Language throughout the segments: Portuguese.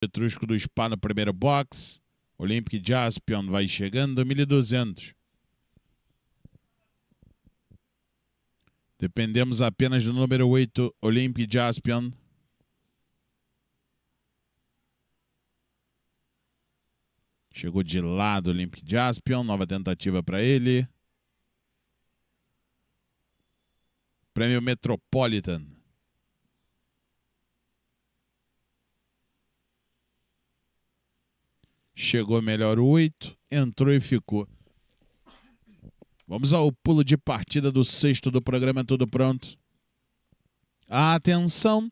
Petrusco do Spa no primeiro box. Olympic de vai chegando, 1.200. Dependemos apenas do número 8, Olympic de Chegou de lado o Olympic de nova tentativa para ele. Prêmio Metropolitan. chegou melhor oito, entrou e ficou. Vamos ao pulo de partida do sexto do programa Tudo Pronto. Atenção!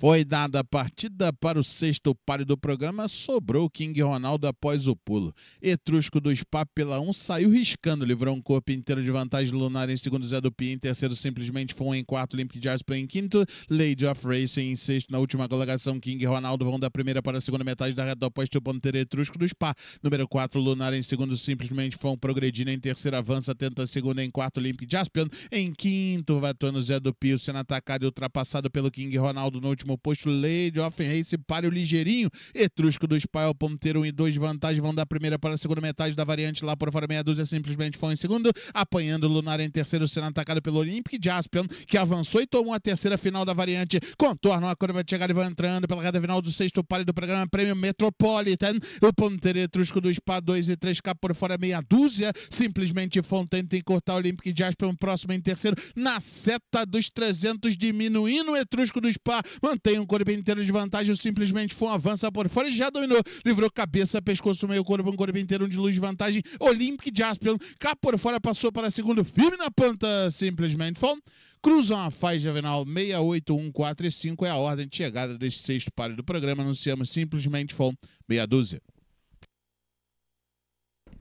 Foi dada a partida para o sexto páreo do programa, sobrou King Ronaldo após o pulo. Etrusco do Spa pela 1 um, saiu riscando, livrou um corpo inteiro de vantagem lunar em segundo Zé do Pi, em terceiro simplesmente foi um em quarto, Olympic Jasper em quinto, Lady of Racing em sexto na última colocação, King Ronaldo vão da primeira para a segunda metade da reta oposta o ponteiro Etrusco do Spa. Número 4, Lunar em segundo simplesmente foi um progredindo, em terceiro avança, tenta a segunda, em quarto Olympic Jaspion, em quinto vai Vatuano Zé do Pio sendo atacado e ultrapassado pelo King Ronaldo no último oposto posto Lady of Race para o Ligeirinho. Etrusco do Spile Ponteiro e dois vantagem vão da primeira para a segunda metade da variante lá por fora meia dúzia simplesmente foi em segundo, apanhando Lunar em terceiro sendo atacado pelo Olympic Jaspion, que avançou e tomou a terceira final da variante. Contorno a curva de chegada e vai entrando pela reta final do sexto pare do programa Prêmio Metropolitan. O Ponteiro Etrusco do Spa 2 e 3K por fora meia dúzia simplesmente Fontaine tem cortar o Olympic Jaspion. próximo em terceiro na seta dos 300 diminuindo o Etrusco do Spa, tem um corpo inteiro de vantagem, simplesmente foi um avança por fora e já dominou. Livrou cabeça, pescoço, meio corpo, um corpo inteiro de luz de vantagem. Olympic jasper cá por fora, passou para segundo, firme na ponta, simplesmente foi. Cruzam a faixa Juvenal 68145 é a ordem de chegada deste sexto par do programa. Anunciamos simplesmente foi meia dúzia.